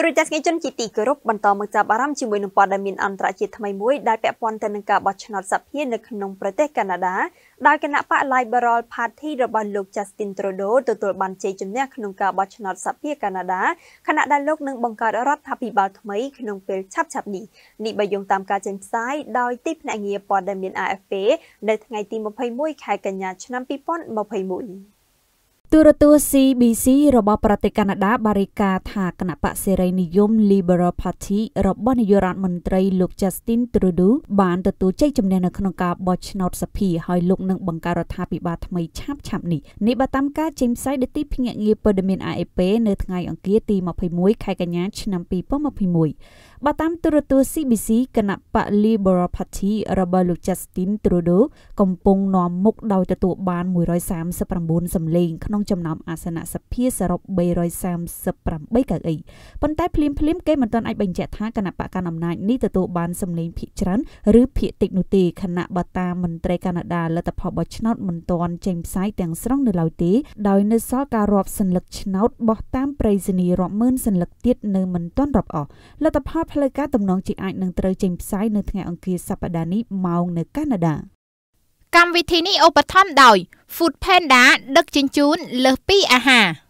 ទូរទស្សនិកជនជាទីគោរពបន្តមកចាប់អារម្មណ៍ជាមួយនឹងព័ត៌មានអន្តរជាតិថ្មីមួយដែលពាក់ព័ន្ធទៅនឹងការបោះឆ្នោតសភានៅក្នុងប្រទេសកាណាដាដោយគណៈបក Liberal Party របស់លោក Justin Trudeau ទទួលបានជ័យជំនះក្នុងការបោះឆ្នោតសភាកាណាដាខណៈដែលលោកនឹងបង្កើតរដ្ឋាភិបាលថ្មីក្នុងពេលឆាប់ៗនេះនេះបើយោងតាមការចេញផ្សាយដោយទីភ្នាក់ងារព័ត៌មាន AFP នៅថ្ងៃទី21ខែកញ្ញាឆ្នាំ2021ទូរទស្សន៍ CBC របស់ប្រទេសកាណាដាបារិកាថាគណៈបកសេរីនិយម Liberal Party របស់នាយករដ្ឋមន្ត្រីលោក Justin Trudeau បានទទួលជ័យជំនះនៅក្នុងការបោះឆ្នោតសភាហើយលោកនឹងបង្កើតរដ្ឋាភិបាលថ្មីឆាប់ឆាប់នេះនេះបើតាមការចេញផ្សាយដោយទីភ្នាក់ងារព័ត៌មាន AFP នៅថ្ងៃអង្គារទី21ខែកញ្ញាឆ្នាំ2021បើតាមទូរទស្សន៍ CBC គណៈបក Liberal Party របស់លោក Justin Trudeau កំពុងនាំមុខដោយទទួលបាន139សម្លេងក្នុងក្នុងចំណោមអាសនៈសភាសរុប338កៅអីប៉ុន្តែភ្លាមភ្លាមគេមិនទាន់អាចបញ្ជាក់ថាគណៈបកកណ្ដាលអំណាចនេះទទួលបានសម្លេងភាគច្រើនឬភាគតិចនោះទេខណៈបតាមមន្ត្រីកាណាដាលទ្ធផលបោះឆ្នោតមិនទាន់ចេញផ្សាយទាំងស្រុងនៅឡើយទេដោយនៅសល់ការរាប់សัญลักษณ์ឆ្នោតបោះតាមប្រៃសណីរាប់ម៉ឺនសัญลักษណ៍ទៀតនៅមិនទាន់រាប់អស់លទ្ធផលផ្លូវការតំណងជាអាចនឹងត្រូវចេញផ្សាយនៅថ្ងៃអង្គារសប្តាហ៍នេះម៉ោងនៅកាណាដាកម្មវិធីនេះឧបត្ថម្ភដោយ Food Panda ដឹកជញ្ជូនលើសពីអាហារ។